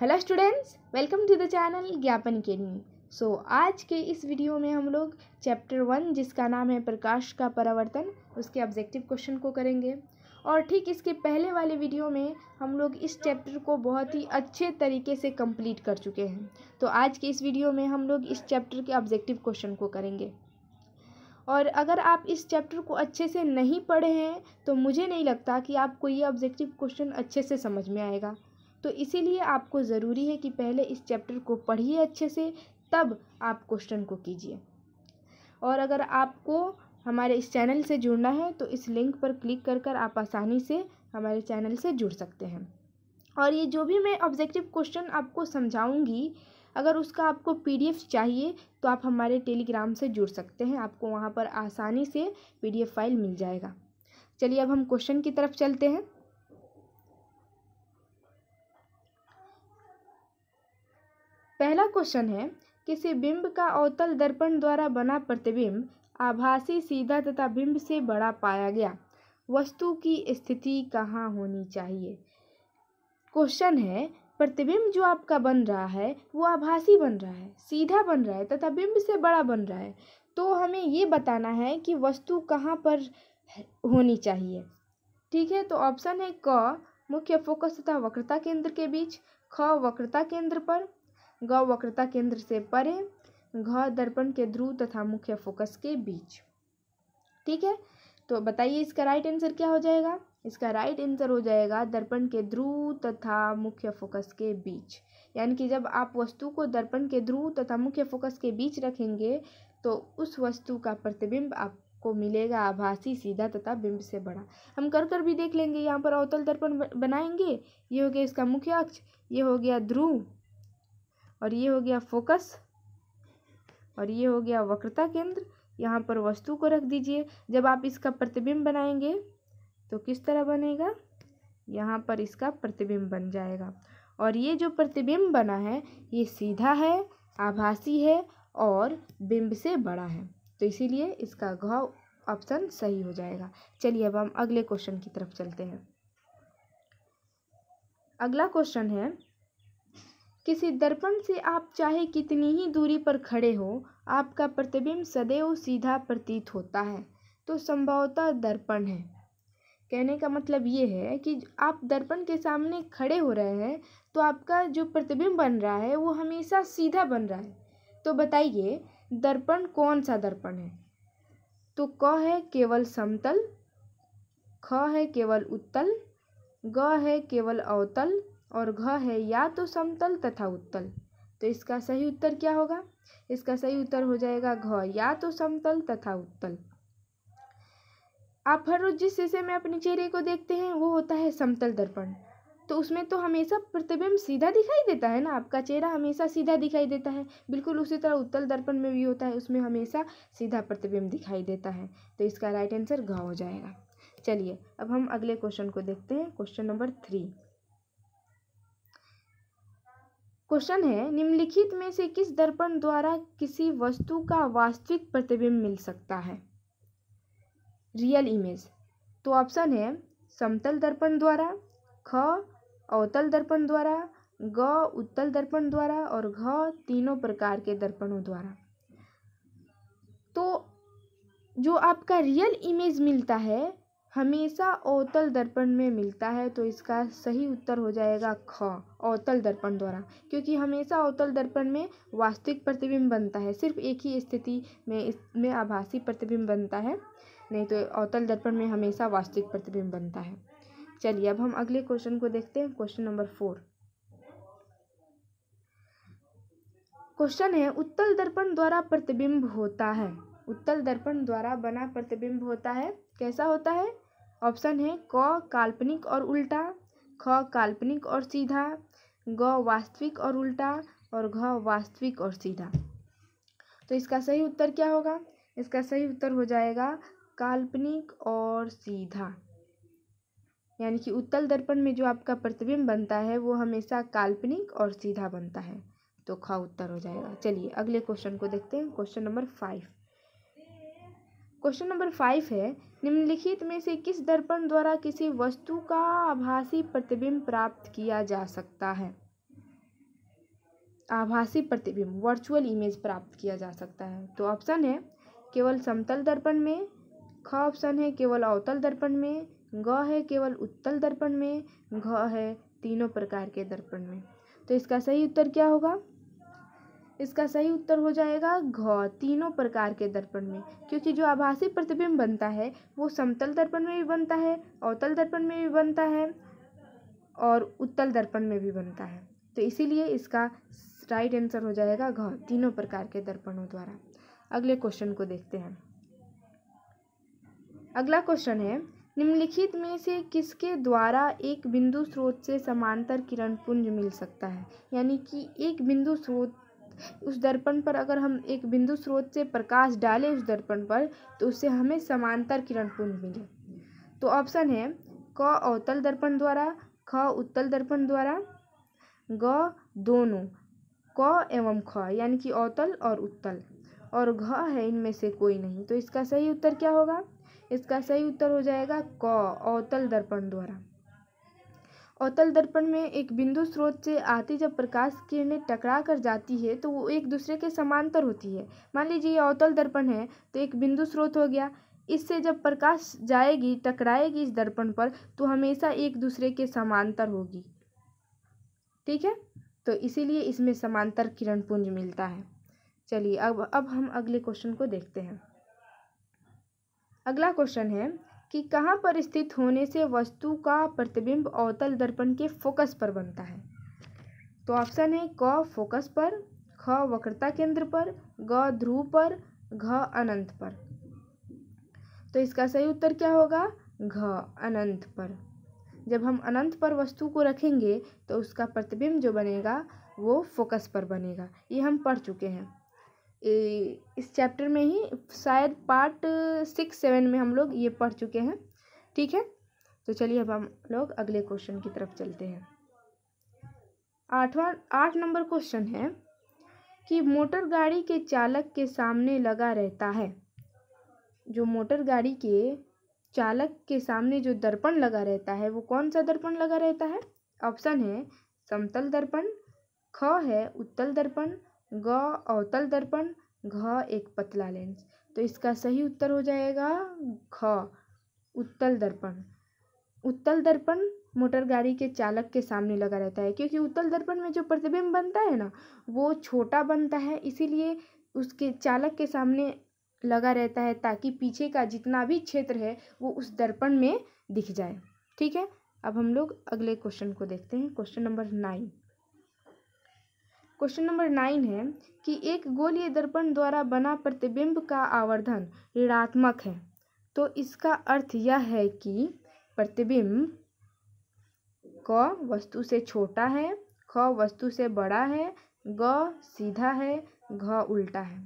hello students welcome to the channel ज्ञापन लिए सो आज के इस वीडियो में हम लोग चैप्टर वन जिसका नाम है प्रकाश का परावर्तन उसके ऑब्जेक्टिव क्वेश्चन को करेंगे और ठीक इसके पहले वाले वीडियो में हम लोग इस चैप्टर को बहुत ही अच्छे तरीके से कंप्लीट कर चुके हैं तो आज के इस वीडियो में हम लोग इस चैप्टर के ऑब्जेक्टिव क्वेश्चन को करेंगे और अगर आप इस चैप्टर को अच्छे से नहीं पढ़े हैं तो मुझे नहीं लगता कि आपको ये ऑब्जेक्टिव क्वेश्चन अच्छे से समझ में आएगा तो इसीलिए आपको ज़रूरी है कि पहले इस चैप्टर को पढ़िए अच्छे से तब आप क्वेश्चन को कीजिए और अगर आपको हमारे इस चैनल से जुड़ना है तो इस लिंक पर क्लिक कर कर आप आसानी से हमारे चैनल से जुड़ सकते हैं और ये जो भी मैं ऑब्जेक्टिव क्वेश्चन आपको समझाऊंगी अगर उसका आपको पीडीएफ चाहिए तो आप हमारे टेलीग्राम से जुड़ सकते हैं आपको वहाँ पर आसानी से पीडीएफ फाइल मिल जाएगा चलिए अब हम क्वेश्चन की तरफ चलते हैं पहला क्वेश्चन है किसी बिंब का अवतल दर्पण द्वारा बना प्रतिबिंब आभासी सीधा तथा बिंब से बड़ा पाया गया वस्तु की स्थिति कहाँ होनी चाहिए क्वेश्चन है प्रतिबिंब जो आपका बन रहा है वो आभासी बन रहा है सीधा बन रहा है तथा बिंब से बड़ा बन रहा है तो हमें ये बताना है कि वस्तु कहाँ पर होनी चाहिए ठीक है तो ऑप्शन है क मुख्य फोकस तथा वक्रता केंद्र के बीच ख वक्रता केंद्र पर ग वक्रता केंद्र से परे घ दर्पण के ध्रुव तथा मुख्य फोकस के बीच ठीक है तो बताइए इसका राइट आंसर क्या हो जाएगा इसका राइट आंसर हो जाएगा दर्पण के ध्रुव तथा मुख्य फोकस के बीच यानी कि जब आप वस्तु को दर्पण के ध्रुव तथा मुख्य फोकस के बीच रखेंगे तो उस वस्तु का प्रतिबिंब आपको मिलेगा आभासी सीधा तथा बिंब से बड़ा हम कर कर भी देख लेंगे यहाँ पर अवतल दर्पण बनाएंगे ये हो गया इसका मुख्य अक्ष ये हो गया ध्रुव और ये हो गया फोकस और ये हो गया वक्रता केंद्र यहाँ पर वस्तु को रख दीजिए जब आप इसका प्रतिबिंब बनाएंगे तो किस तरह बनेगा यहाँ पर इसका प्रतिबिंब बन जाएगा और ये जो प्रतिबिंब बना है ये सीधा है आभासी है और बिंब से बड़ा है तो इसीलिए इसका घ ऑप्शन सही हो जाएगा चलिए अब हम अगले क्वेश्चन की तरफ चलते हैं अगला क्वेश्चन है किसी दर्पण से आप चाहे कितनी ही दूरी पर खड़े हो आपका प्रतिबिंब सदैव सीधा प्रतीत होता है तो संभवतः दर्पण है कहने का मतलब ये है कि आप दर्पण के सामने खड़े हो रहे हैं तो आपका जो प्रतिबिंब बन रहा है वो हमेशा सीधा बन रहा है तो बताइए दर्पण कौन सा दर्पण है तो क है केवल समतल ख है केवल उत्तल ग है केवल अवतल और घ है या तो समतल तथा उत्तल तो इसका सही उत्तर क्या होगा इसका सही उत्तर हो जाएगा घ या तो समतल तथा उत्तल आप हर रोज़ जिस शीशे में अपने चेहरे को देखते हैं वो होता है समतल दर्पण तो उसमें तो हमेशा प्रतिबिंब सीधा दिखाई देता है ना आपका चेहरा हमेशा सीधा दिखाई देता है बिल्कुल उसी तरह उत्तल दर्पण में भी होता है उसमें हमेशा सीधा प्रतिबिंब दिखाई देता है तो इसका राइट आंसर घ हो जाएगा चलिए अब हम अगले क्वेश्चन को देखते हैं क्वेश्चन नंबर थ्री क्वेश्चन है निम्नलिखित में से किस दर्पण द्वारा किसी वस्तु का वास्तविक प्रतिबिंब मिल सकता है रियल इमेज तो ऑप्शन है समतल दर्पण द्वारा ख अवतल दर्पण द्वारा ग उत्तल दर्पण द्वारा और घ तीनों प्रकार के दर्पणों द्वारा तो जो आपका रियल इमेज मिलता है हमेशा अवतल दर्पण में मिलता है तो इसका सही उत्तर हो जाएगा ख अवतल दर्पण द्वारा क्योंकि हमेशा अवतल दर्पण में वास्तविक प्रतिबिंब बनता है सिर्फ एक ही स्थिति में इसमें आभासी प्रतिबिंब बनता है नहीं तो अवतल दर्पण में हमेशा वास्तविक प्रतिबिंब बनता है चलिए अब हम अगले क्वेश्चन को देखते हैं क्वेश्चन नंबर फोर क्वेश्चन है उत्तल दर्पण द्वारा प्रतिबिंब होता है उत्तल दर्पण द्वारा बना प्रतिबिंब होता है कैसा होता है ऑप्शन है क काल्पनिक और उल्टा ख काल्पनिक और सीधा ग वास्तविक और उल्टा और घ वास्तविक और सीधा तो इसका सही उत्तर क्या होगा इसका सही उत्तर हो जाएगा काल्पनिक और सीधा यानी कि उत्तल दर्पण में जो आपका प्रतिबिंब बनता है वो हमेशा काल्पनिक और सीधा बनता है तो ख उत्तर हो जाएगा चलिए अगले क्वेश्चन को देखते हैं question number five question number five है निम्नलिखित में से किस दर्पण द्वारा किसी वस्तु का आभासी प्रतिबिंब प्राप्त किया जा सकता है आभासी प्रतिबिंब वर्चुअल इमेज प्राप्त किया जा सकता है तो ऑप्शन है केवल समतल दर्पण में ख ऑप्शन है केवल अवतल दर्पण में ग है केवल उत्तल दर्पण में घ है तीनों प्रकार के दर्पण में तो इसका सही उत्तर क्या होगा इसका सही उत्तर हो जाएगा घ तीनों प्रकार के दर्पण में क्योंकि जो आभासी प्रतिबिंब बनता है वो समतल दर्पण में भी बनता है अवतल दर्पण में भी बनता है और उत्तल दर्पण में भी बनता है तो इसीलिए इसका राइट आंसर हो जाएगा घ तीनों प्रकार के दर्पणों द्वारा अगले क्वेश्चन को देखते हैं अगला क्वेश्चन है निम्नलिखित में से किसके द्वारा एक बिंदु स्रोत से समांतर किरण पुंज मिल सकता है यानी कि एक बिंदु स्रोत उस दर्पण पर अगर हम एक बिंदु स्रोत से प्रकाश डालें उस दर्पण पर तो उससे हमें समांतर किरण पुंज मिले तो ऑप्शन है क अवतल दर्पण द्वारा ख उत्तल दर्पण द्वारा ग दोनों क एवं ख यानी कि अवतल और उत्तल और घ है इनमें से कोई नहीं तो इसका सही उत्तर क्या होगा इसका सही उत्तर हो जाएगा क अवतल दर्पण द्वारा अवतल दर्पण में एक बिंदु स्रोत से आती जब प्रकाश किरणें टकरा कर जाती है तो वो एक दूसरे के समांतर होती है मान लीजिए ये अवतल दर्पण है तो एक बिंदु स्रोत हो गया इससे जब प्रकाश जाएगी टकराएगी इस दर्पण पर तो हमेशा एक दूसरे के समांतर होगी ठीक है तो इसीलिए इसमें समांतर किरण पुंज मिलता है चलिए अब अब हम अगले क्वेश्चन को देखते हैं अगला क्वेश्चन है कि कहाँ पर स्थित होने से वस्तु का प्रतिबिंब अवतल दर्पण के फोकस पर बनता है तो ऑप्शन है क फोकस पर ख वक्रता केंद्र पर ग ध्रुव पर घ अनंत पर तो इसका सही उत्तर क्या होगा घ अनंत पर जब हम अनंत पर वस्तु को रखेंगे तो उसका प्रतिबिंब जो बनेगा वो फोकस पर बनेगा ये हम पढ़ चुके हैं इस चैप्टर में ही शायद पार्ट सिक्स सेवन में हम लोग ये पढ़ चुके हैं ठीक है तो चलिए अब हम लोग अगले क्वेश्चन की तरफ चलते हैं आठवां आठ नंबर क्वेश्चन है कि मोटर गाड़ी के चालक के सामने लगा रहता है जो मोटर गाड़ी के चालक के सामने जो दर्पण लगा रहता है वो कौन सा दर्पण लगा रहता है ऑप्शन है समतल दर्पण ख है उत्तल दर्पण ग अवतल दर्पण घ एक पतला लेंस तो इसका सही उत्तर हो जाएगा घ उत्तल दर्पण उत्तल दर्पण मोटर गाड़ी के चालक के सामने लगा रहता है क्योंकि उत्तल दर्पण में जो प्रतिबिंब बनता है ना वो छोटा बनता है इसीलिए उसके चालक के सामने लगा रहता है ताकि पीछे का जितना भी क्षेत्र है वो उस दर्पण में दिख जाए ठीक है अब हम लोग अगले क्वेश्चन को देखते हैं question number nine question number nine है कि एक गोलीय दर्पण द्वारा बना प्रतिबिंब का आवर्धन ऋणात्मक है तो इसका अर्थ यह है कि प्रतिबिंब क वस्तु से छोटा है ख वस्तु से बड़ा है ग सीधा है घ उल्टा है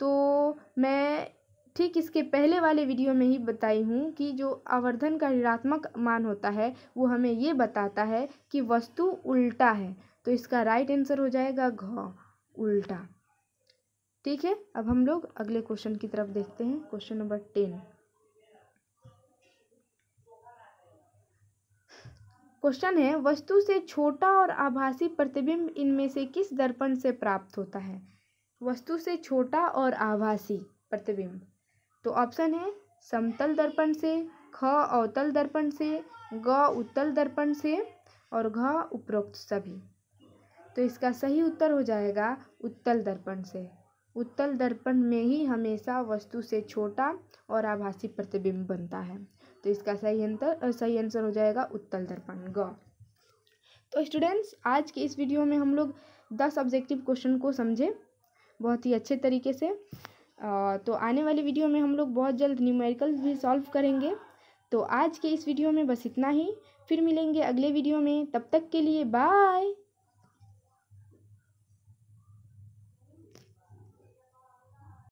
तो मैं ठीक इसके पहले वाले वीडियो में ही बताई हूँ कि जो आवर्धन का ऋणात्मक मान होता है वो हमें ये बताता है कि वस्तु उल्टा है तो इसका राइट आंसर हो जाएगा घ उल्टा ठीक है अब हम लोग अगले क्वेश्चन की तरफ देखते हैं क्वेश्चन नंबर टेन क्वेश्चन है वस्तु से छोटा और आभासी प्रतिबिंब इनमें से किस दर्पण से प्राप्त होता है वस्तु से छोटा और आभासी प्रतिबिंब तो ऑप्शन है समतल दर्पण से ख अवतल दर्पण से ग उत्तल दर्पण से और घ उपरोक्त सभी तो इसका सही उत्तर हो जाएगा उत्तल दर्पण से उत्तल दर्पण में ही हमेशा वस्तु से छोटा और आभासी प्रतिबिंब बनता है तो इसका सही अंतर सही आंसर हो जाएगा उत्तल दर्पण ग तो स्टूडेंट्स आज के इस वीडियो में हम लोग दस ऑब्जेक्टिव क्वेश्चन को समझे बहुत ही अच्छे तरीके से तो आने वाली वीडियो में हम लोग बहुत जल्द न्यूमेरिकल भी सॉल्व करेंगे तो आज के इस वीडियो में बस इतना ही फिर मिलेंगे अगले वीडियो में तब तक के लिए बाय